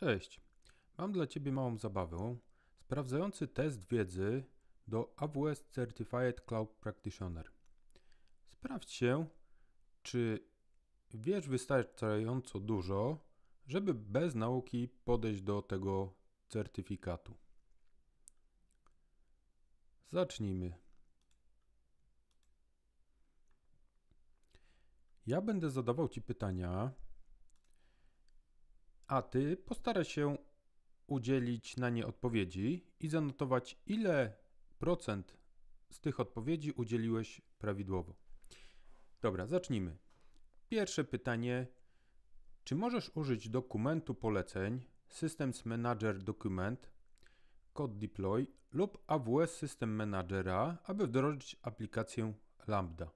Cześć. Mam dla Ciebie małą zabawę. Sprawdzający test wiedzy do AWS Certified Cloud Practitioner. Sprawdź się, czy wiesz wystarczająco dużo, żeby bez nauki podejść do tego certyfikatu. Zacznijmy. Ja będę zadawał Ci pytania, a ty postaraj się udzielić na nie odpowiedzi i zanotować, ile procent z tych odpowiedzi udzieliłeś prawidłowo. Dobra, zacznijmy. Pierwsze pytanie: czy możesz użyć dokumentu poleceń Systems Manager Document, Code deploy lub AWS System Managera, aby wdrożyć aplikację Lambda?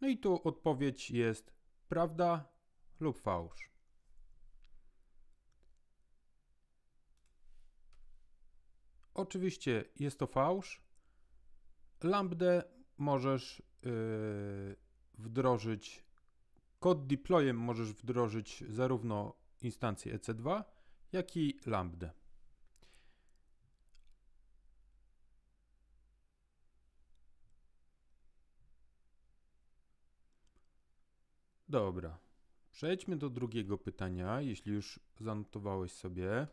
No i tu odpowiedź jest prawda lub fałsz. Oczywiście jest to fałsz. Lambda możesz yy, wdrożyć, kod deployem możesz wdrożyć zarówno instancję EC2, jak i lambdę. Dobra, przejdźmy do drugiego pytania, jeśli już zanotowałeś sobie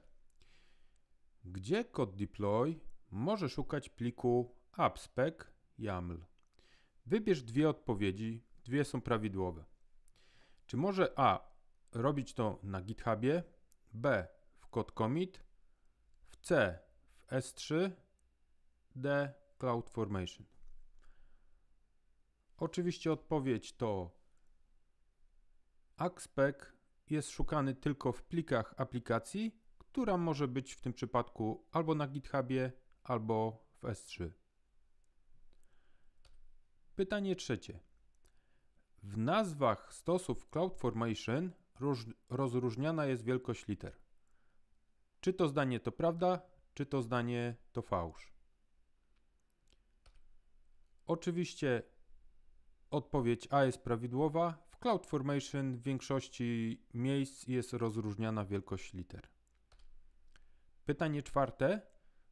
gdzie kod deploy może szukać pliku abspec YAML. Wybierz dwie odpowiedzi, dwie są prawidłowe. Czy może A robić to na GitHubie, B w kod commit, w C w S3, D CloudFormation. Oczywiście odpowiedź to appspec jest szukany tylko w plikach aplikacji która może być w tym przypadku albo na GitHubie, albo w S3. Pytanie trzecie. W nazwach stosów CloudFormation rozróżniana jest wielkość liter. Czy to zdanie to prawda, czy to zdanie to fałsz? Oczywiście odpowiedź A jest prawidłowa. W CloudFormation w większości miejsc jest rozróżniana wielkość liter. Pytanie czwarte.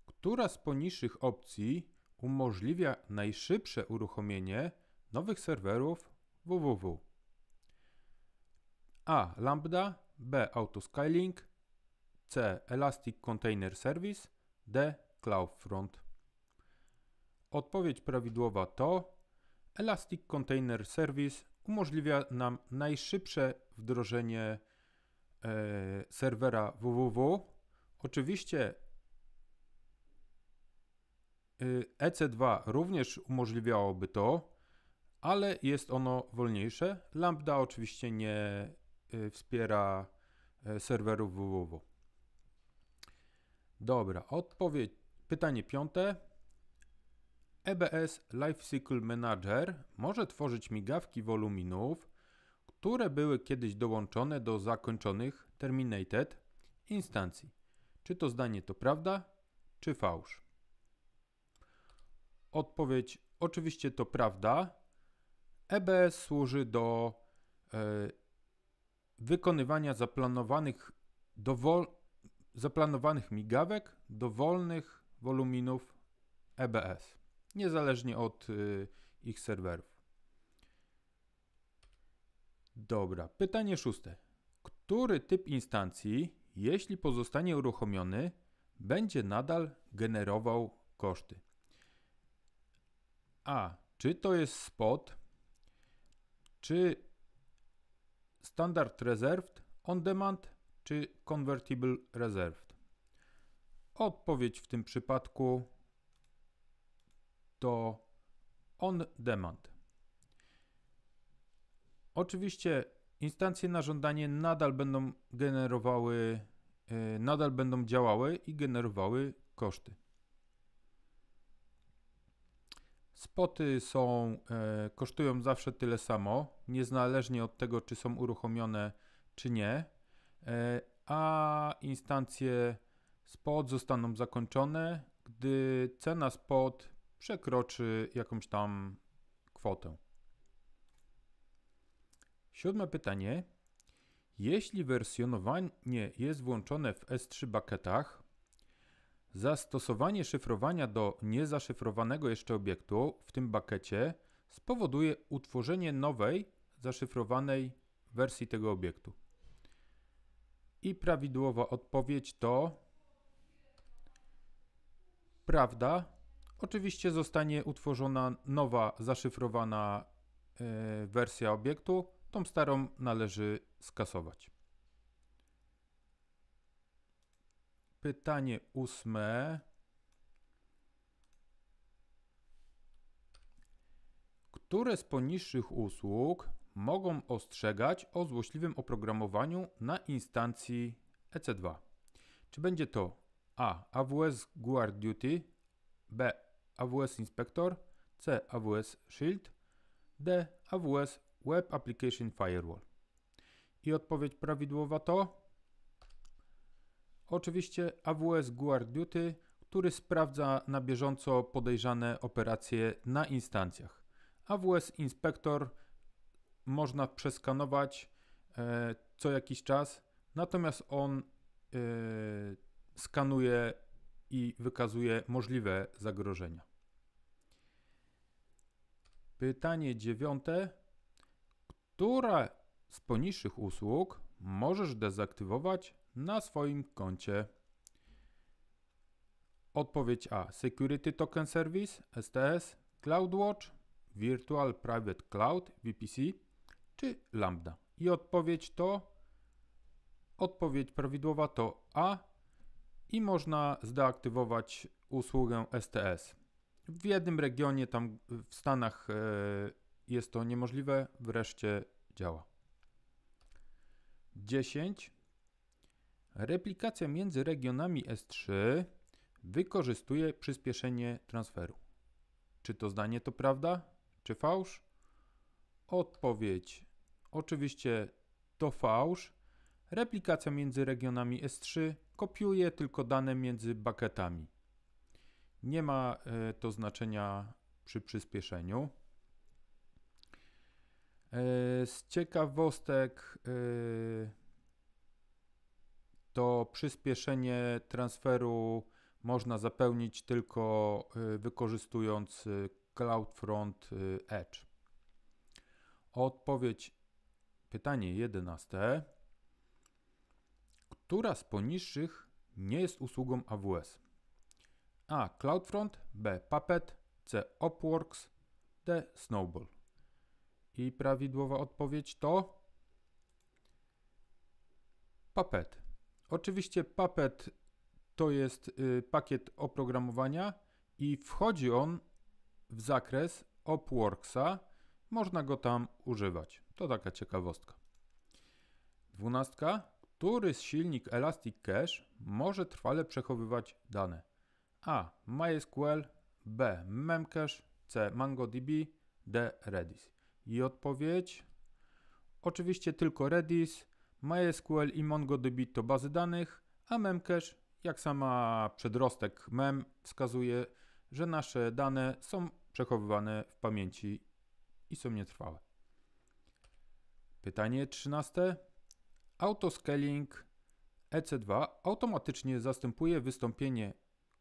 Która z poniższych opcji umożliwia najszybsze uruchomienie nowych serwerów www? A. Lambda, B. Autoscaling, C. Elastic Container Service, D. CloudFront. Odpowiedź prawidłowa to Elastic Container Service umożliwia nam najszybsze wdrożenie e, serwera www Oczywiście y, EC2 również umożliwiałoby to, ale jest ono wolniejsze. Lambda oczywiście nie y, wspiera y, serwerów www. Dobra, odpowiedź. Pytanie piąte. EBS Lifecycle Manager może tworzyć migawki woluminów, które były kiedyś dołączone do zakończonych terminated instancji. Czy to zdanie to prawda, czy fałsz? Odpowiedź oczywiście to prawda. EBS służy do e, wykonywania zaplanowanych, dowol, zaplanowanych migawek, dowolnych woluminów EBS, niezależnie od y, ich serwerów. Dobra, pytanie szóste. Który typ instancji jeśli pozostanie uruchomiony, będzie nadal generował koszty. A czy to jest spot, czy standard reserved, on demand, czy convertible reserved? Odpowiedź w tym przypadku to on demand. Oczywiście Instancje na żądanie nadal będą generowały, e, nadal będą działały i generowały koszty. Spoty są, e, kosztują zawsze tyle samo, niezależnie od tego, czy są uruchomione, czy nie, e, a instancje spot zostaną zakończone, gdy cena spot przekroczy jakąś tam kwotę. Siódme pytanie. Jeśli wersjonowanie jest włączone w S3 bucketach, zastosowanie szyfrowania do niezaszyfrowanego jeszcze obiektu w tym buckecie spowoduje utworzenie nowej, zaszyfrowanej wersji tego obiektu. I prawidłowa odpowiedź to prawda. Oczywiście zostanie utworzona nowa, zaszyfrowana yy, wersja obiektu Tą starą należy skasować. Pytanie ósme. Które z poniższych usług mogą ostrzegać o złośliwym oprogramowaniu na instancji EC2? Czy będzie to A. AWS Guard Duty, B. AWS Inspector, C. AWS Shield, D. AWS Web Application Firewall. I odpowiedź prawidłowa to oczywiście AWS Guard Duty, który sprawdza na bieżąco podejrzane operacje na instancjach. AWS Inspector można przeskanować e, co jakiś czas, natomiast on e, skanuje i wykazuje możliwe zagrożenia. Pytanie dziewiąte które z poniższych usług możesz dezaktywować na swoim koncie? Odpowiedź A: Security Token Service STS, CloudWatch, Virtual Private Cloud VPC czy Lambda. I odpowiedź to odpowiedź prawidłowa to A i można zdeaktywować usługę STS. W jednym regionie tam w Stanach yy, jest to niemożliwe, wreszcie działa. 10. Replikacja między regionami S3 wykorzystuje przyspieszenie transferu. Czy to zdanie to prawda, czy fałsz? Odpowiedź: oczywiście to fałsz. Replikacja między regionami S3 kopiuje tylko dane między bucketami. Nie ma e, to znaczenia przy przyspieszeniu. E, z ciekawostek e, to przyspieszenie transferu można zapełnić tylko e, wykorzystując CloudFront Edge. Odpowiedź pytanie 11. Która z poniższych nie jest usługą AWS? A. CloudFront, B. Puppet, C. Opworks, D. Snowball. I prawidłowa odpowiedź to Puppet. Oczywiście Puppet to jest y, pakiet oprogramowania i wchodzi on w zakres Opworksa. Można go tam używać. To taka ciekawostka. Dwunastka. Który z silnik Elastic Cache może trwale przechowywać dane? A. MySQL B. Memcache C. MongoDB D. Redis i odpowiedź? Oczywiście tylko Redis, MySQL i MongoDB to bazy danych, a Memcache, jak sama przedrostek mem wskazuje, że nasze dane są przechowywane w pamięci i są nietrwałe. Pytanie 13. Autoscaling EC2 automatycznie zastępuje wystąpienie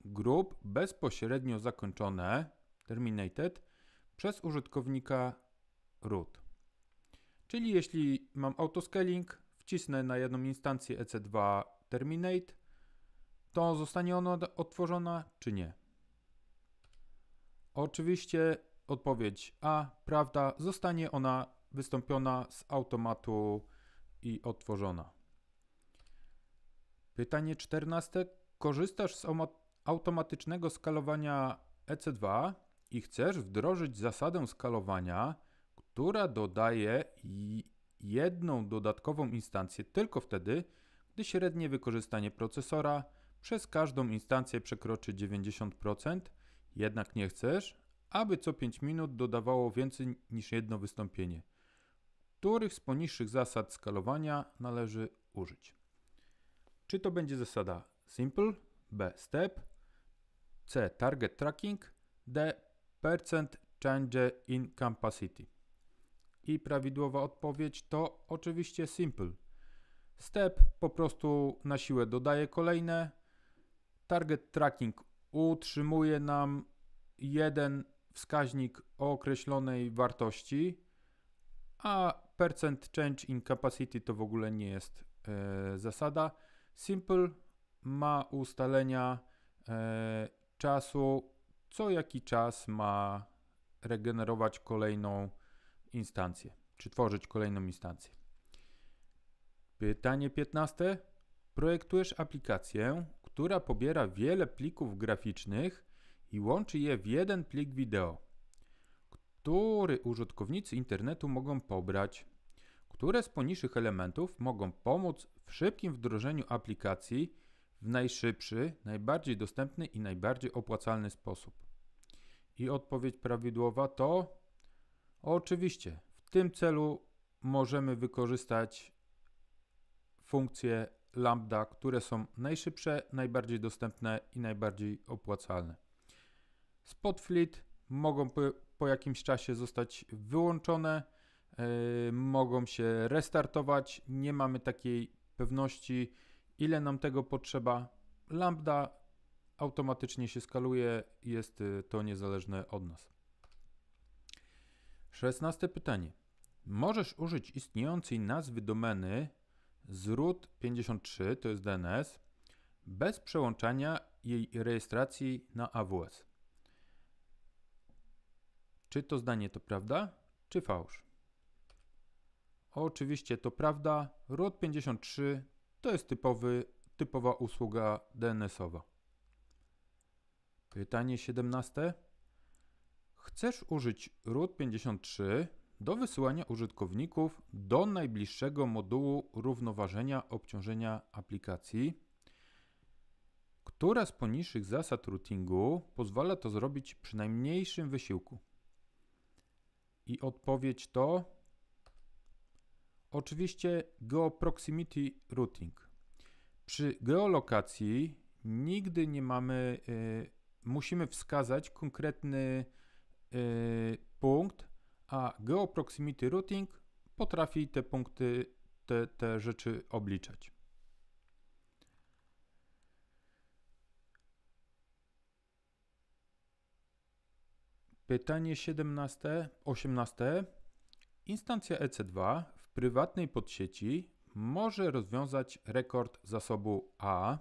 grup bezpośrednio zakończone terminated przez użytkownika root. Czyli jeśli mam autoscaling, wcisnę na jedną instancję EC2 terminate, to zostanie ona otworzona czy nie? Oczywiście odpowiedź A, prawda, zostanie ona wystąpiona z automatu i otworzona. Pytanie 14. Korzystasz z automatycznego skalowania EC2 i chcesz wdrożyć zasadę skalowania która dodaje jedną dodatkową instancję tylko wtedy, gdy średnie wykorzystanie procesora przez każdą instancję przekroczy 90%, jednak nie chcesz, aby co 5 minut dodawało więcej niż jedno wystąpienie, których z poniższych zasad skalowania należy użyć. Czy to będzie zasada Simple, B Step, C Target Tracking, D Percent Change in Capacity. I prawidłowa odpowiedź to oczywiście simple. Step po prostu na siłę dodaje kolejne. Target tracking utrzymuje nam jeden wskaźnik o określonej wartości, a percent change in capacity to w ogóle nie jest e, zasada. Simple ma ustalenia e, czasu, co jaki czas ma regenerować kolejną instancję, czy tworzyć kolejną instancję. Pytanie 15. Projektujesz aplikację, która pobiera wiele plików graficznych i łączy je w jeden plik wideo, który użytkownicy internetu mogą pobrać, które z poniższych elementów mogą pomóc w szybkim wdrożeniu aplikacji w najszybszy, najbardziej dostępny i najbardziej opłacalny sposób. I odpowiedź prawidłowa to Oczywiście, w tym celu możemy wykorzystać funkcje lambda, które są najszybsze, najbardziej dostępne i najbardziej opłacalne. Spotfleet mogą po, po jakimś czasie zostać wyłączone, yy, mogą się restartować, nie mamy takiej pewności, ile nam tego potrzeba. Lambda automatycznie się skaluje, jest y, to niezależne od nas. 16 pytanie. Możesz użyć istniejącej nazwy domeny z root 53, to jest DNS, bez przełączania jej rejestracji na AWS. Czy to zdanie to prawda, czy fałsz? Oczywiście to prawda. Root 53 to jest typowy, typowa usługa DNS-owa. Pytanie 17. Chcesz użyć root 53 do wysyłania użytkowników do najbliższego modułu równoważenia obciążenia aplikacji, która z poniższych zasad routingu pozwala to zrobić przy najmniejszym wysiłku. I odpowiedź to oczywiście geoproximity routing. Przy geolokacji nigdy nie mamy, y, musimy wskazać konkretny Y, punkt, a GeoProximity Routing potrafi te punkty, te, te rzeczy obliczać. Pytanie 17, 18. Instancja EC2 w prywatnej podsieci może rozwiązać rekord zasobu A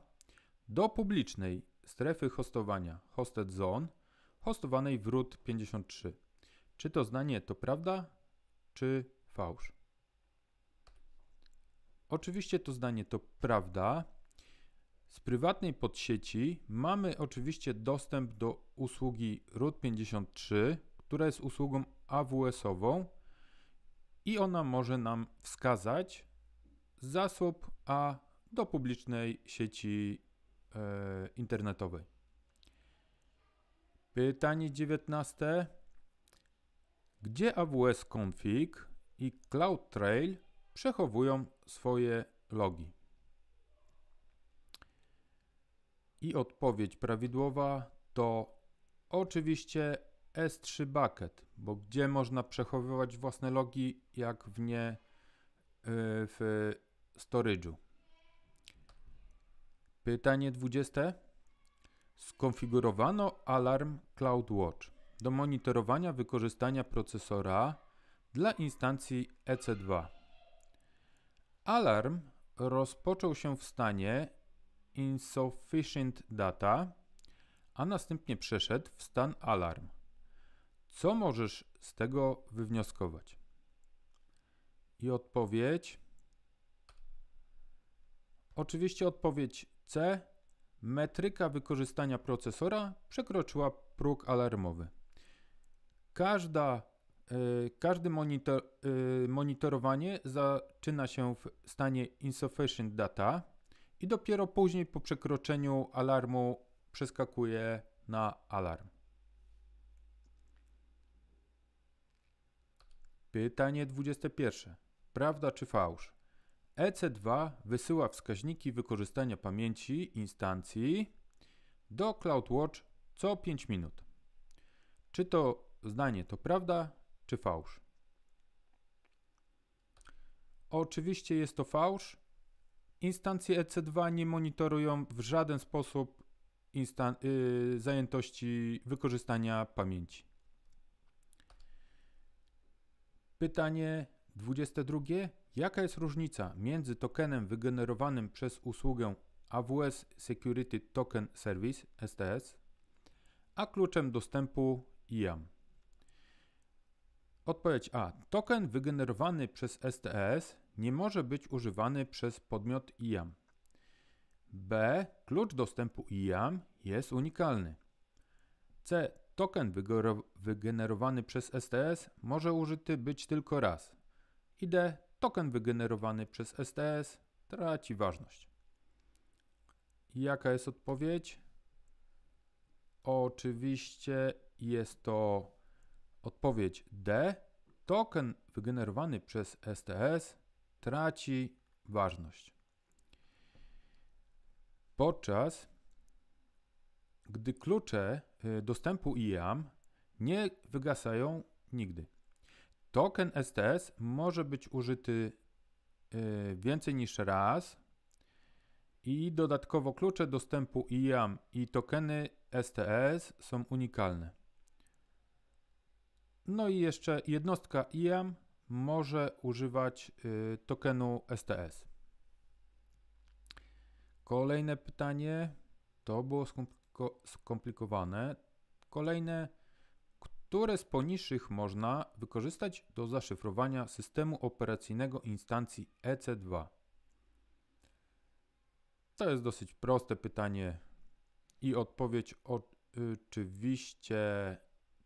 do publicznej strefy hostowania hosted zone hostowanej w RUT 53. Czy to zdanie to prawda, czy fałsz? Oczywiście to zdanie to prawda. Z prywatnej podsieci mamy oczywiście dostęp do usługi RUT 53, która jest usługą AWS-ową i ona może nam wskazać zasób A do publicznej sieci e, internetowej. Pytanie 19. Gdzie AWS Config i CloudTrail przechowują swoje logi? I odpowiedź prawidłowa to oczywiście S3 Bucket, bo gdzie można przechowywać własne logi, jak w nie e, w storage'u. Pytanie 20. Skonfigurowano alarm CloudWatch do monitorowania wykorzystania procesora dla instancji EC2. Alarm rozpoczął się w stanie insufficient data, a następnie przeszedł w stan alarm. Co możesz z tego wywnioskować? I odpowiedź. Oczywiście odpowiedź C metryka wykorzystania procesora przekroczyła próg alarmowy. Każda, y, każdy monitor, y, e, monitorowanie zaczyna się w stanie insufficient data i dopiero później po przekroczeniu alarmu przeskakuje na alarm. Pytanie 21. Prawda czy fałsz? EC2 wysyła wskaźniki wykorzystania pamięci instancji do CloudWatch co 5 minut. Czy to zdanie to prawda, czy fałsz? Oczywiście jest to fałsz. Instancje EC2 nie monitorują w żaden sposób y, zajętości wykorzystania pamięci. Pytanie 22. Jaka jest różnica między tokenem wygenerowanym przez usługę AWS Security Token Service STS a kluczem dostępu IAM? Odpowiedź A. Token wygenerowany przez STS nie może być używany przez podmiot IAM. B. Klucz dostępu IAM jest unikalny. C. Token wygenerowany przez STS może użyty być tylko raz. I D token wygenerowany przez STS traci ważność. Jaka jest odpowiedź? Oczywiście jest to odpowiedź D. Token wygenerowany przez STS traci ważność. Podczas gdy klucze y, dostępu IAM nie wygasają nigdy. Token STS może być użyty y, więcej niż raz i dodatkowo klucze dostępu IAM i tokeny STS są unikalne. No i jeszcze jednostka IAM może używać y, tokenu STS. Kolejne pytanie, to było skompliko skomplikowane. Kolejne które z poniższych można wykorzystać do zaszyfrowania systemu operacyjnego instancji EC2? To jest dosyć proste pytanie i odpowiedź oczywiście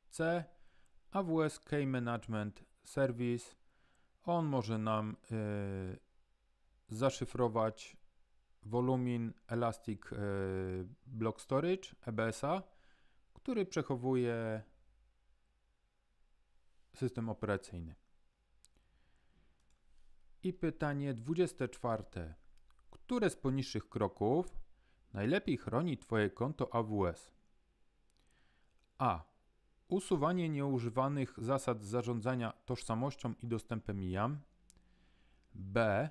C. AWS Key Management Service. On może nam y, zaszyfrować wolumin Elastic y, Block Storage EBS-a, który przechowuje system operacyjny. I pytanie 24. Które z poniższych kroków najlepiej chroni Twoje konto AWS? A. Usuwanie nieużywanych zasad zarządzania tożsamością i dostępem IAM. B.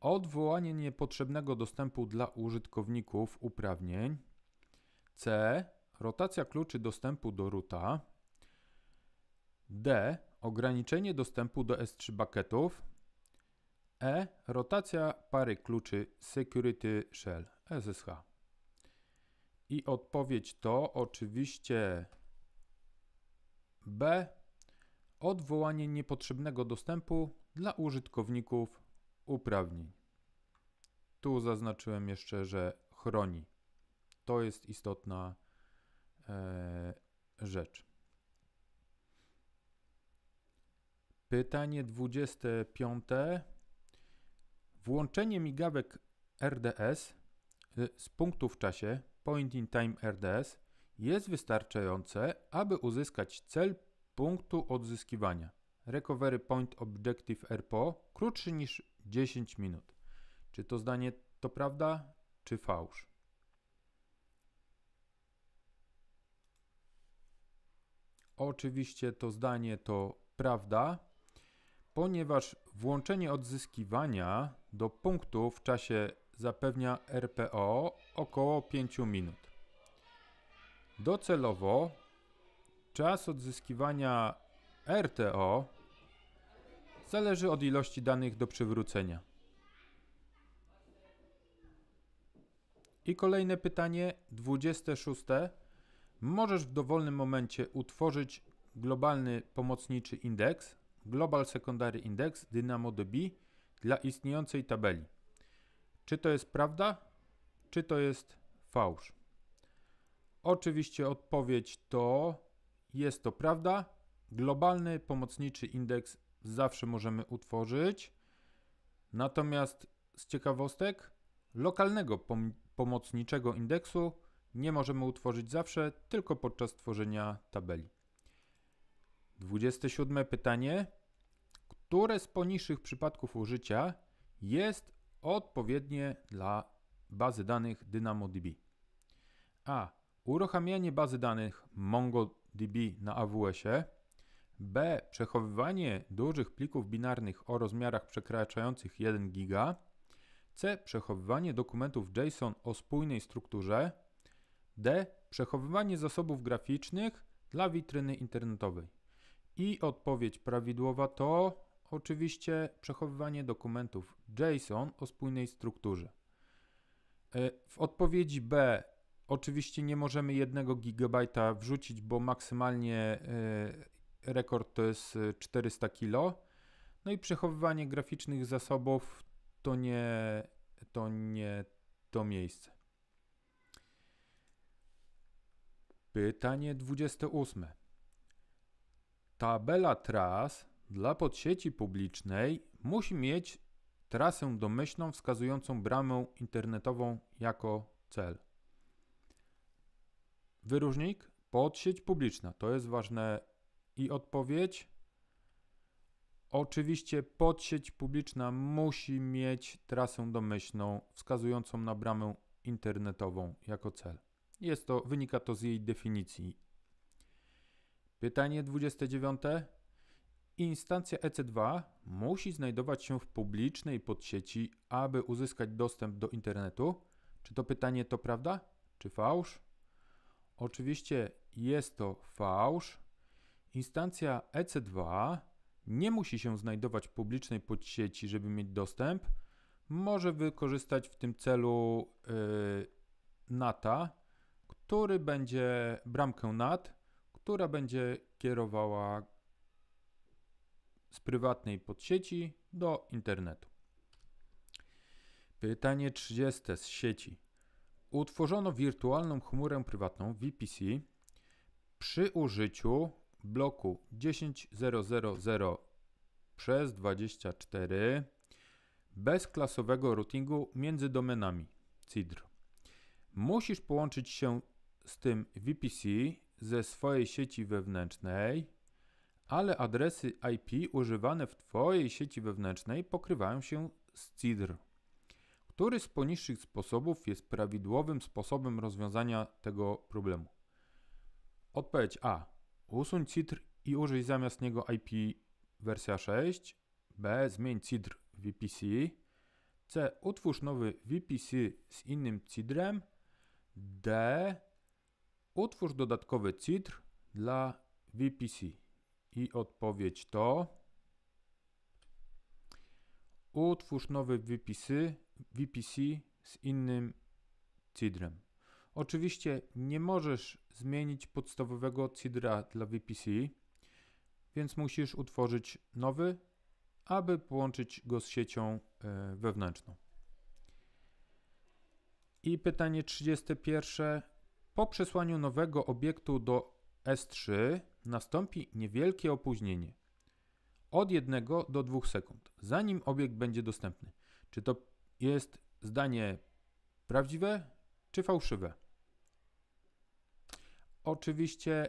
Odwołanie niepotrzebnego dostępu dla użytkowników uprawnień. C. Rotacja kluczy dostępu do ruta. D. Ograniczenie dostępu do S3 bucketów. E. Rotacja pary kluczy Security Shell SSH. I odpowiedź to oczywiście B. Odwołanie niepotrzebnego dostępu dla użytkowników uprawnień. Tu zaznaczyłem jeszcze, że chroni. To jest istotna e, rzecz. Pytanie 25. Włączenie migawek RDS y, z punktu w czasie Point in Time RDS jest wystarczające, aby uzyskać cel punktu odzyskiwania Recovery Point Objective RPO krótszy niż 10 minut. Czy to zdanie to prawda, czy fałsz? Oczywiście to zdanie to prawda ponieważ włączenie odzyskiwania do punktu w czasie zapewnia RPO około 5 minut. Docelowo czas odzyskiwania RTO zależy od ilości danych do przywrócenia. I kolejne pytanie, 26. Możesz w dowolnym momencie utworzyć globalny pomocniczy indeks, Global Secondary Index DynamoDB dla istniejącej tabeli. Czy to jest prawda, czy to jest fałsz? Oczywiście odpowiedź to jest to prawda. Globalny pomocniczy indeks zawsze możemy utworzyć. Natomiast z ciekawostek lokalnego pom pomocniczego indeksu nie możemy utworzyć zawsze, tylko podczas tworzenia tabeli. 27 pytanie. Które z poniższych przypadków użycia jest odpowiednie dla bazy danych DynamoDB? A. Uruchamianie bazy danych MongoDB na AWS-ie. B. Przechowywanie dużych plików binarnych o rozmiarach przekraczających 1 giga. C. Przechowywanie dokumentów JSON o spójnej strukturze. D. Przechowywanie zasobów graficznych dla witryny internetowej. I odpowiedź prawidłowa to oczywiście przechowywanie dokumentów JSON o spójnej strukturze. E, w odpowiedzi B oczywiście nie możemy 1 GB wrzucić, bo maksymalnie e, rekord to jest 400 e, kilo. No i przechowywanie graficznych zasobów to nie to, nie to miejsce. Pytanie 28. Tabela tras dla podsieci publicznej musi mieć trasę domyślną wskazującą bramę internetową jako cel. Wyróżnik podsieć publiczna. To jest ważne i odpowiedź. Oczywiście podsieć publiczna musi mieć trasę domyślną wskazującą na bramę internetową jako cel. Jest to, wynika to z jej definicji Pytanie 29. Instancja EC2 musi znajdować się w publicznej podsieci, aby uzyskać dostęp do internetu. Czy to pytanie to prawda, czy fałsz? Oczywiście jest to fałsz. Instancja EC2 nie musi się znajdować w publicznej podsieci, żeby mieć dostęp. Może wykorzystać w tym celu yy, NATA, który będzie bramkę NAT która będzie kierowała z prywatnej podsieci do internetu. Pytanie 30 z sieci. Utworzono wirtualną chmurę prywatną VPC przy użyciu bloku 10.0.0.0 przez 24 bez klasowego routingu między domenami CIDR. Musisz połączyć się z tym VPC ze swojej sieci wewnętrznej, ale adresy IP używane w Twojej sieci wewnętrznej pokrywają się z CIDR. Który z poniższych sposobów jest prawidłowym sposobem rozwiązania tego problemu? Odpowiedź A. Usuń CIDR i użyj zamiast niego IP wersja 6. B. Zmień CIDR VPC. C. Utwórz nowy VPC z innym CIDRem. D. Utwórz dodatkowy citr dla VPC. I odpowiedź to. Utwórz nowy VPC, VPC z innym cidrem. Oczywiście nie możesz zmienić podstawowego cidra dla VPC, więc musisz utworzyć nowy, aby połączyć go z siecią e, wewnętrzną. I pytanie 31. Po przesłaniu nowego obiektu do S3 nastąpi niewielkie opóźnienie od 1 do 2 sekund, zanim obiekt będzie dostępny. Czy to jest zdanie prawdziwe czy fałszywe? Oczywiście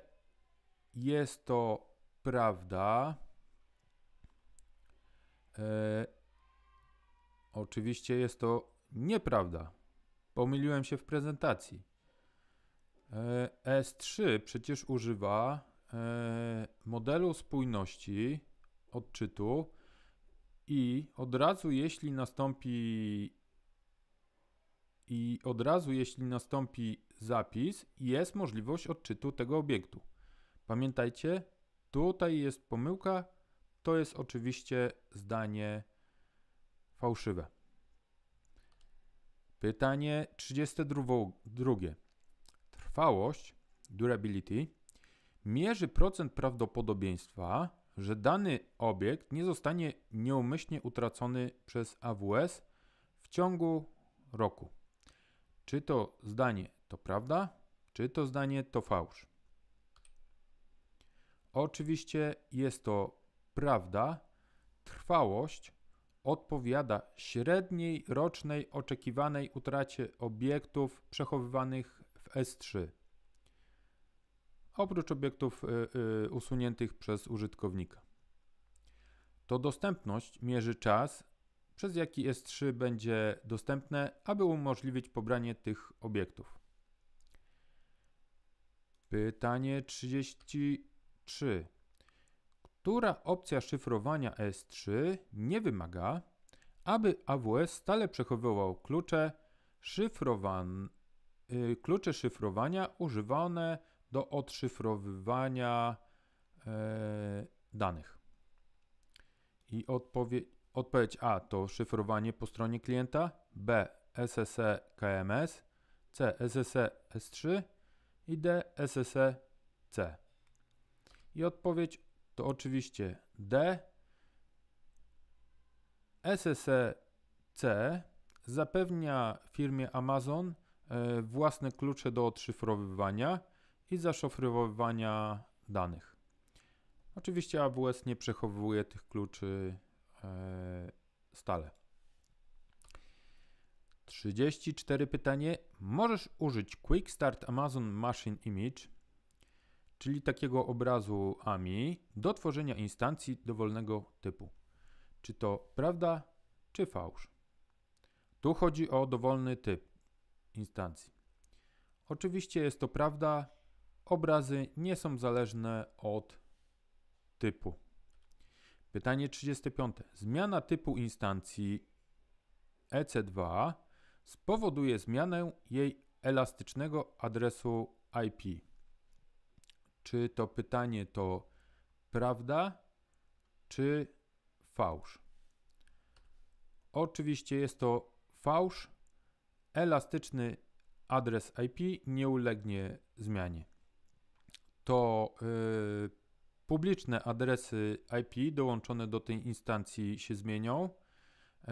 jest to prawda. E, oczywiście jest to nieprawda. Pomyliłem się w prezentacji. E, e S3 przecież używa e, modelu spójności odczytu i od razu jeśli nastąpi i od razu jeśli nastąpi zapis jest możliwość odczytu tego obiektu. Pamiętajcie, tutaj jest pomyłka, to jest oczywiście zdanie fałszywe. Pytanie 32 trwałość, durability, mierzy procent prawdopodobieństwa, że dany obiekt nie zostanie nieumyślnie utracony przez AWS w ciągu roku. Czy to zdanie to prawda, czy to zdanie to fałsz? Oczywiście jest to prawda. Trwałość odpowiada średniej rocznej oczekiwanej utracie obiektów przechowywanych S3. Oprócz obiektów y, y, usuniętych przez użytkownika. To dostępność mierzy czas, przez jaki S3 będzie dostępne, aby umożliwić pobranie tych obiektów. Pytanie 33. Która opcja szyfrowania S3 nie wymaga, aby AWS stale przechowywał klucze szyfrowane Y, klucze szyfrowania używane do odszyfrowywania e, danych. I odpowie, odpowiedź A to szyfrowanie po stronie klienta, B SSE KMS, C SSE S3 i D SSE C. I odpowiedź to oczywiście D SSE C zapewnia firmie Amazon E, własne klucze do odszyfrowywania i zaszifrowywania danych. Oczywiście AWS nie przechowuje tych kluczy e, stale. 34 pytanie. Możesz użyć Quick Start Amazon Machine Image, czyli takiego obrazu AMI, do tworzenia instancji dowolnego typu. Czy to prawda, czy fałsz? Tu chodzi o dowolny typ instancji. Oczywiście jest to prawda, obrazy nie są zależne od typu. Pytanie 35. Zmiana typu instancji EC2 spowoduje zmianę jej elastycznego adresu IP. Czy to pytanie to prawda czy fałsz? Oczywiście jest to fałsz, elastyczny adres IP nie ulegnie zmianie. To y, publiczne adresy IP dołączone do tej instancji się zmienią y,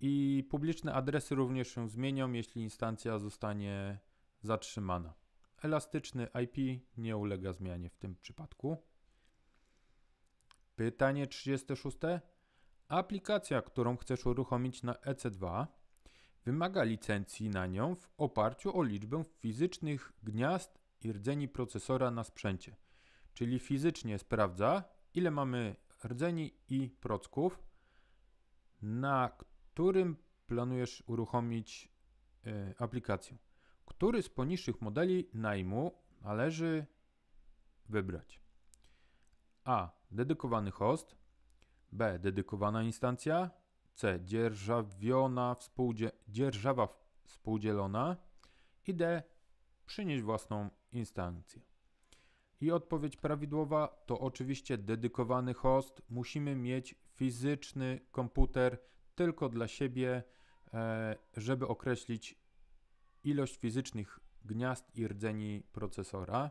i publiczne adresy również się zmienią, jeśli instancja zostanie zatrzymana. Elastyczny IP nie ulega zmianie w tym przypadku. Pytanie 36. Aplikacja, którą chcesz uruchomić na EC2, wymaga licencji na nią w oparciu o liczbę fizycznych gniazd i rdzeni procesora na sprzęcie. Czyli fizycznie sprawdza, ile mamy rdzeni i procków, na którym planujesz uruchomić y, aplikację. Który z poniższych modeli najmu należy wybrać? A. Dedykowany host. B. Dedykowana instancja. C. Dzierżawiona, współdzie, dzierżawa współdzielona. I D. Przynieść własną instancję. I odpowiedź prawidłowa to oczywiście dedykowany host. Musimy mieć fizyczny komputer tylko dla siebie, e, żeby określić ilość fizycznych gniazd i rdzeni procesora.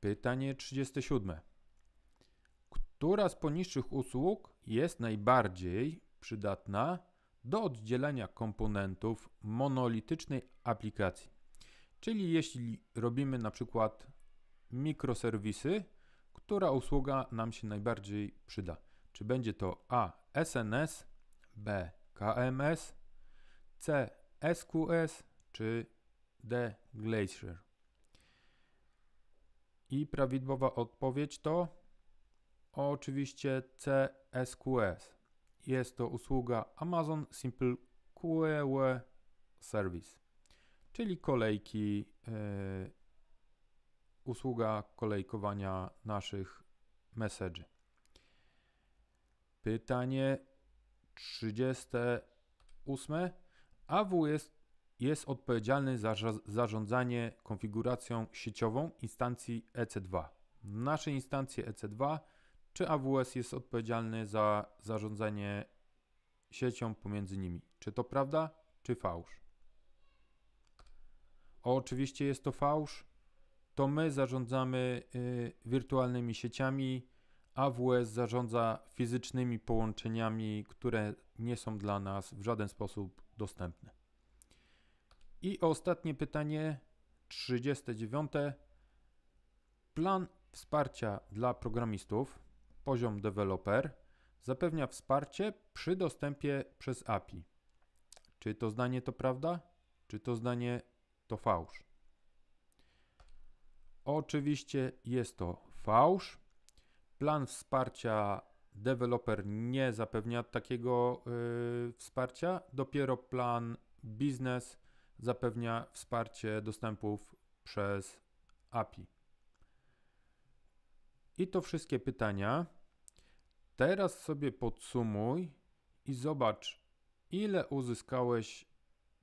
Pytanie 37. Która z poniższych usług jest najbardziej przydatna do oddzielania komponentów monolitycznej aplikacji? Czyli jeśli robimy na przykład mikroserwisy, która usługa nam się najbardziej przyda? Czy będzie to A SNS, B KMS, C SQS czy D Glacier? I prawidłowa odpowiedź to Oczywiście CSQS. Jest to usługa Amazon Simple Queue Service, czyli kolejki, yy, usługa kolejkowania naszych message. Pytanie 38. AW jest, jest odpowiedzialny za zarządzanie konfiguracją sieciową instancji EC2. Nasze instancje EC2 czy AWS jest odpowiedzialny za zarządzanie siecią pomiędzy nimi? Czy to prawda, czy fałsz? O, oczywiście jest to fałsz. To my zarządzamy y, wirtualnymi sieciami. AWS zarządza fizycznymi połączeniami, które nie są dla nas w żaden sposób dostępne. I ostatnie pytanie, 39. Plan wsparcia dla programistów poziom deweloper zapewnia wsparcie przy dostępie przez API. Czy to zdanie to prawda? Czy to zdanie to fałsz? Oczywiście jest to fałsz. Plan wsparcia deweloper nie zapewnia takiego yy, wsparcia. Dopiero plan biznes zapewnia wsparcie dostępów przez API. I to wszystkie pytania. Teraz sobie podsumuj i zobacz, ile uzyskałeś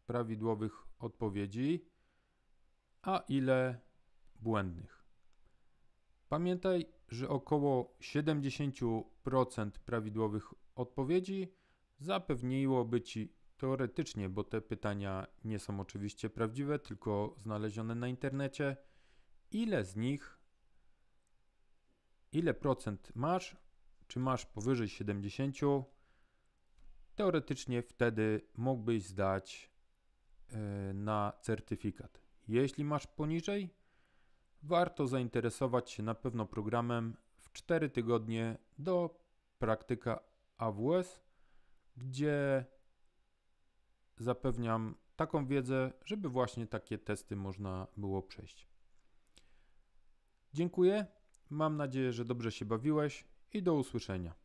prawidłowych odpowiedzi, a ile błędnych. Pamiętaj, że około 70% prawidłowych odpowiedzi zapewniłoby ci teoretycznie, bo te pytania nie są oczywiście prawdziwe, tylko znalezione na internecie, ile z nich, ile procent masz, czy masz powyżej 70, teoretycznie wtedy mógłbyś zdać e, na certyfikat. Jeśli masz poniżej, warto zainteresować się na pewno programem w 4 tygodnie do praktyka AWS, gdzie zapewniam taką wiedzę, żeby właśnie takie testy można było przejść. Dziękuję. Mam nadzieję, że dobrze się bawiłeś i do usłyszenia.